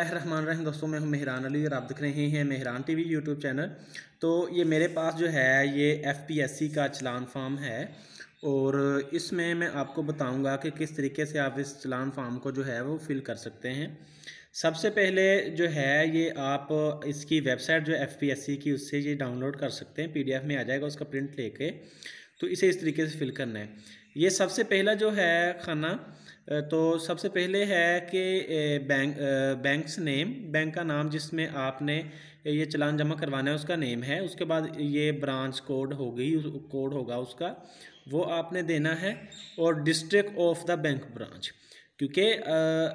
रहमान रहीम दोस्तों मैं हूं मेहरान अली और आप देख रहे हैं मेहरान टीवी यूट्यूब चैनल तो ये मेरे पास जो है ये एफपीएससी का चलान फॉर्म है और इसमें मैं आपको बताऊंगा कि किस तरीके से आप इस चलान फार्म को जो है वो फिल कर सकते हैं सबसे पहले जो है ये आप इसकी वेबसाइट जो एफ की उससे ये डाउनलोड कर सकते हैं पी में आ जाएगा उसका प्रिंट ले तो इसे इस तरीके से फिल करना है ये सबसे पहला जो है खाना तो सबसे पहले है कि बैंक बैंक्स नेम बैंक का नाम जिसमें आपने ये चलान जमा करवाना है उसका नेम है उसके बाद ये ब्रांच कोड होगी कोड होगा उसका वो आपने देना है और district of the bank branch क्योंकि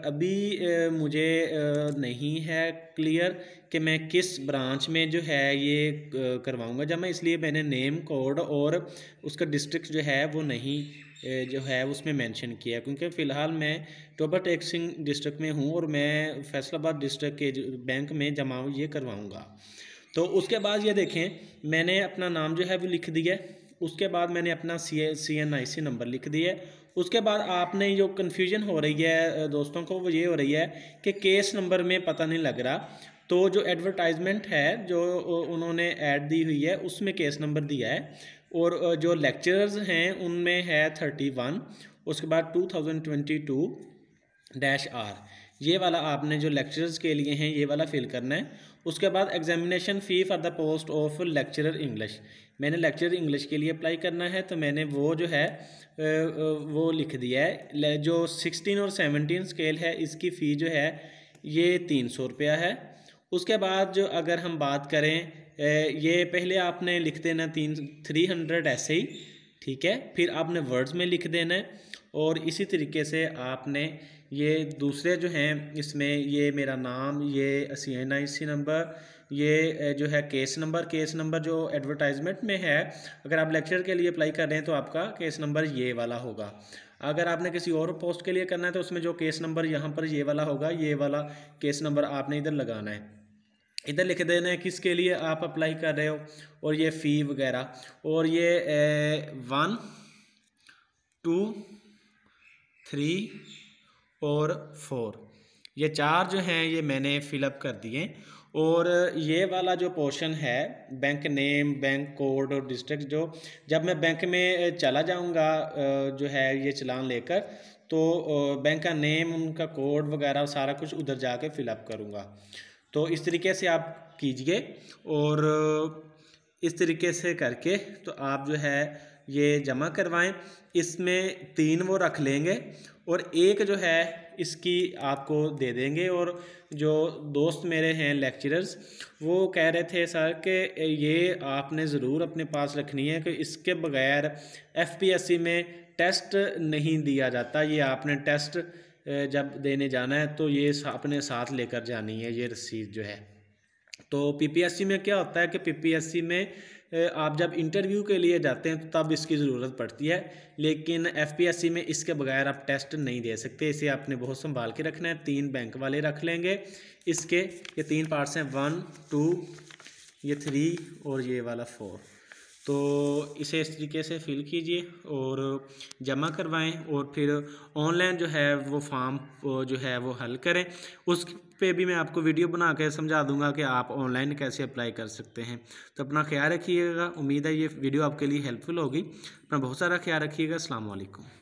अभी मुझे नहीं है क्लियर कि मैं किस ब्रांच में जो है ये करवाऊँगा जब मैं इसलिए मैंने नेम कोड और उसका डिस्ट्रिक्ट जो है वो नहीं जो है उसमें मेंशन किया क्योंकि फ़िलहाल मैं टोबा टैक्सिंग डिस्ट्रिक्ट में हूँ और मैं फैसलाबाद डिस्ट्रिक्ट के बैंक में जमा ये करवाऊँगा तो उसके बाद ये देखें मैंने अपना नाम जो है वो लिख दिया उसके बाद मैंने अपना सी सी एन आई सी नंबर लिख दिया उसके बाद आपने जो कन्फ्यूजन हो रही है दोस्तों को वो ये हो रही है कि केस नंबर में पता नहीं लग रहा तो जो एडवर्टाइजमेंट है जो उन्होंने ऐड दी हुई है उसमें केस नंबर दिया है और जो लेक्चरर्स हैं उनमें है थर्टी वन उसके बाद two thousand twenty two dash R ये वाला आपने जो लेक्चरर्स के लिए हैं ये वाला फिल करना है उसके बाद examination fee for the post of lecturer English मैंने लेक्चर इंग्लिश के लिए अप्लाई करना है तो मैंने वो जो है वो लिख दिया है जो सिक्सटीन और सेवनटीन स्केल है इसकी फ़ी जो है ये तीन सौ रुपया है उसके बाद जो अगर हम बात करें ये पहले आपने लिख देना तीन थ्री हंड्रेड ऐसे ही ठीक है फिर आपने वर्ड्स में लिख देना है और इसी तरीके से आपने ये दूसरे जो हैं इसमें ये मेरा नाम ये सी एन आई सी नंबर ये जो है केस नंबर केस नंबर जो एडवर्टाइजमेंट में है अगर आप लेक्चर के लिए अप्लाई कर रहे हैं तो आपका केस नंबर ये वाला होगा अगर आपने किसी और पोस्ट के लिए करना है तो उसमें जो केस नंबर यहाँ पर ये वाला होगा ये वाला केस नंबर आपने इधर लगाना है इधर लिख देना है किसके लिए आप अप्लाई कर रहे हो और ये फ़ी वगैरह और ये ए, वन टू थ्री और फोर ये चार जो हैं ये मैंने फिलअप कर दिए और ये वाला जो पोर्शन है बैंक नेम बैंक कोड और डिस्ट्रिक्ट जो जब मैं बैंक में चला जाऊंगा जो है ये चलान लेकर तो बैंक का नेम उनका कोड वगैरह सारा कुछ उधर जाके फिलअप करूँगा तो इस तरीके से आप कीजिए और इस तरीके से करके तो आप जो है ये जमा करवाएं इसमें तीन वो रख लेंगे और एक जो है इसकी आपको दे देंगे और जो दोस्त मेरे हैं लेक्चरर्स वो कह रहे थे सर कि ये आपने ज़रूर अपने पास रखनी है कि इसके बगैर एफपीएससी में टेस्ट नहीं दिया जाता ये आपने टेस्ट जब देने जाना है तो ये अपने साथ लेकर जानी है ये रसीद जो है तो पीपीएससी में क्या होता है कि पीपीएससी में आप जब इंटरव्यू के लिए जाते हैं तो तब इसकी ज़रूरत पड़ती है लेकिन एफपीएससी में इसके बगैर आप टेस्ट नहीं दे सकते इसे आपने बहुत संभाल के रखना है तीन बैंक वाले रख लेंगे इसके ये तीन पार्ट्स हैं वन टू ये थ्री और ये वाला फोर तो इसे इस तरीके से फिल कीजिए और जमा करवाएं और फिर ऑनलाइन जो है वो फॉर्म जो है वो हल करें उस पे भी मैं आपको वीडियो बना कर समझा दूंगा कि आप ऑनलाइन कैसे अप्लाई कर सकते हैं तो अपना ख्याल रखिएगा उम्मीद है ये वीडियो आपके लिए हेल्पफुल होगी अपना बहुत सारा ख्याल रखिएगा अल्लाम